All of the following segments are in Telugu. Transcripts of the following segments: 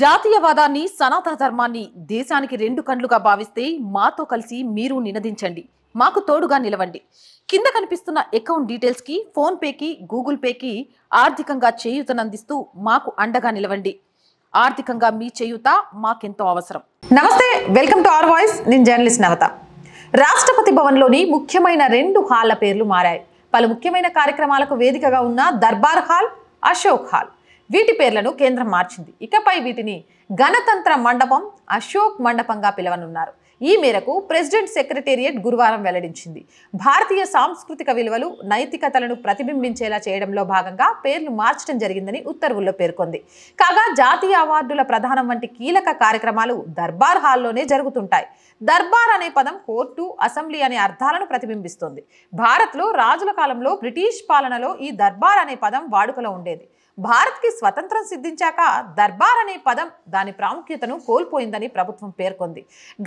జాతీయవాదాన్ని సనాతన ధర్మాన్ని దేశానికి రెండు కండ్లుగా భావిస్తే మాతో కలిసి మీరు నినదించండి మాకు తోడుగా నిలవండి కింద కనిపిస్తున్న అకౌంట్ డీటెయిల్స్కి ఫోన్పేకి గూగుల్ పేకి ఆర్థికంగా చేయూతనందిస్తూ మాకు అండగా నిలవండి ఆర్థికంగా మీ చేయూత మాకెంతో అవసరం నమస్తే వెల్కమ్ టు ఆర్ వాయిస్ నేను జర్నలిస్ట్ నవత రాష్ట్రపతి భవన్లోని ముఖ్యమైన రెండు హాళ్ల పేర్లు మారాయి పలు ముఖ్యమైన కార్యక్రమాలకు వేదికగా ఉన్న దర్బార్ హాల్ అశోక్ హాల్ వీటి పేర్లను కేంద్రం మార్చింది ఇకపై వీటిని గణతంత్ర మండపం అశోక్ మండపంగా పిలవనున్నారు ఈ మేరకు ప్రెసిడెంట్ సెక్రటేరియట్ గురువారం వెల్లడించింది భారతీయ సాంస్కృతిక విలువలు నైతికతలను ప్రతిబింబించేలా చేయడంలో భాగంగా పేర్లు మార్చడం జరిగిందని ఉత్తర్వుల్లో పేర్కొంది కాగా జాతీయ అవార్డుల ప్రధానం వంటి కీలక కార్యక్రమాలు దర్బార్ హాల్లోనే జరుగుతుంటాయి దర్బార్ అనే పదం కోర్టు అసెంబ్లీ అనే అర్థాలను ప్రతిబింబిస్తోంది భారత్లో రాజుల కాలంలో బ్రిటిష్ పాలనలో ఈ దర్బార్ అనే పదం వాడుకలో ఉండేది భారత్కి స్వతంత్రం సిద్ధించాక దర్బార్ అనే పదం దాని ప్రాముఖ్యతను కోల్పోయిందని ప్రభుత్వం పేర్కొంది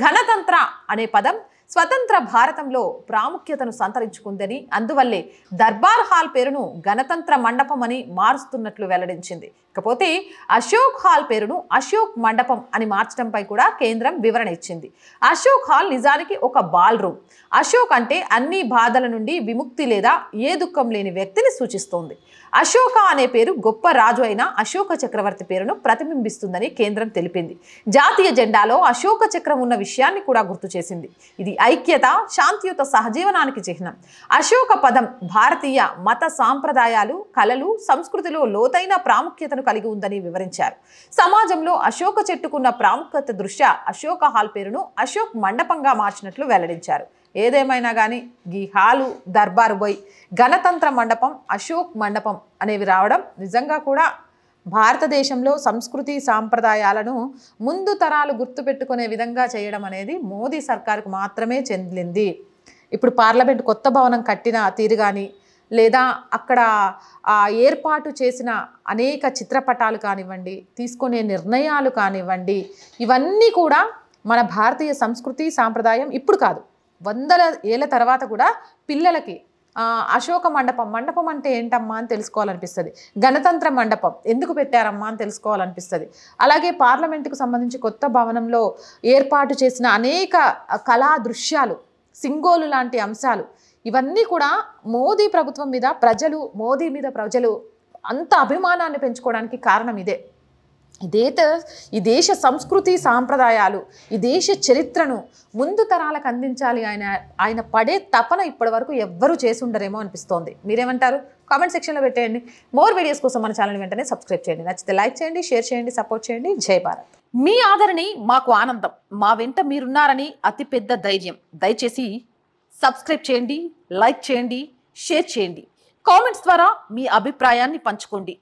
ఘనతంత్ర కుతంత్ర అనే పదం స్వతంత్ర భారతంలో ప్రాముఖ్యతను సంతరించుకుందని అందువల్లే దర్బార్ హాల్ పేరును గణతంత్ర మండపం అని మారుస్తున్నట్లు వెల్లడించింది ఇకపోతే అశోక్ హాల్ పేరును అశోక్ మండపం అని మార్చడంపై కూడా కేంద్రం వివరణ ఇచ్చింది అశోక్ హాల్ నిజానికి ఒక బాల్ రూమ్ అశోక్ అంటే అన్ని బాధల నుండి విముక్తి లేదా ఏ దుఃఖం లేని వ్యక్తిని సూచిస్తోంది అశోక అనే పేరు గొప్ప రాజు అయిన అశోక చక్రవర్తి పేరును ప్రతిబింబిస్తుందని కేంద్రం తెలిపింది జాతీయ జెండాలో అశోక చక్రం ఉన్న విషయాన్ని కూడా గుర్తు చేసింది ఇది ఐక్యత శాంతియుత సహజీవనానికి చిహ్నం అశోక పదం భారతీయ మత సాంప్రదాయాలు కళలు సంస్కృతిలో లోతైన ప్రాముఖ్యతను కలిగి ఉందని వివరించారు సమాజంలో అశోక చెట్టుకున్న ప్రాముఖ్యత దృష్ట్యా అశోక హాల్ పేరును అశోక్ మండపంగా మార్చినట్లు వెల్లడించారు ఏదేమైనా కానీ గీ హాలు దర్బారు పోయి గణతంత్ర మండపం అశోక్ మండపం అనేవి రావడం నిజంగా కూడా భారతదేశంలో సంస్కృతి సాంప్రదాయాలను ముందు తరాలు గుర్తుపెట్టుకునే విధంగా చేయడం అనేది మోదీ సర్కారుకు మాత్రమే చెందింది ఇప్పుడు పార్లమెంట్ కొత్త భవనం కట్టిన తీరు కానీ లేదా అక్కడ ఏర్పాటు చేసిన అనేక చిత్రపటాలు కానివ్వండి తీసుకునే నిర్ణయాలు కానివ్వండి ఇవన్నీ కూడా మన భారతీయ సంస్కృతి సాంప్రదాయం ఇప్పుడు కాదు వందల ఏళ్ళ తర్వాత కూడా పిల్లలకి అశోక మండపం మండపం అంటే ఏంటమ్మా అని తెలుసుకోవాలనిపిస్తుంది గణతంత్ర మండపం ఎందుకు పెట్టారమ్మా అని తెలుసుకోవాలనిపిస్తుంది అలాగే పార్లమెంటుకు సంబంధించి కొత్త భవనంలో ఏర్పాటు చేసిన అనేక కళా దృశ్యాలు సింగోలు లాంటి అంశాలు ఇవన్నీ కూడా మోదీ ప్రభుత్వం మీద ప్రజలు మోదీ మీద ప్రజలు అంత అభిమానాన్ని పెంచుకోవడానికి కారణం ఇదే ఇదేత ఈ దేశ సంస్కృతి సాంప్రదాయాలు ఈ దేశ చరిత్రను ముందు తరాలకు అందించాలి ఆయన ఆయన పడే తపన ఇప్పటి వరకు ఎవ్వరూ చేసి ఉండరేమో అనిపిస్తోంది మీరేమంటారు కామెంట్ సెక్షన్లో పెట్టేయండి మోర్ వీడియోస్ కోసం మన ఛానల్ వెంటనే సబ్స్క్రైబ్ చేయండి నచ్చితే లైక్ చేయండి షేర్ చేయండి సపోర్ట్ చేయండి జై భారత్ మీ ఆదరణి మాకు ఆనందం మా వెంట మీరున్నారని అతిపెద్ద ధైర్యం దయచేసి సబ్స్క్రైబ్ చేయండి లైక్ చేయండి షేర్ చేయండి కామెంట్స్ ద్వారా మీ అభిప్రాయాన్ని పంచుకోండి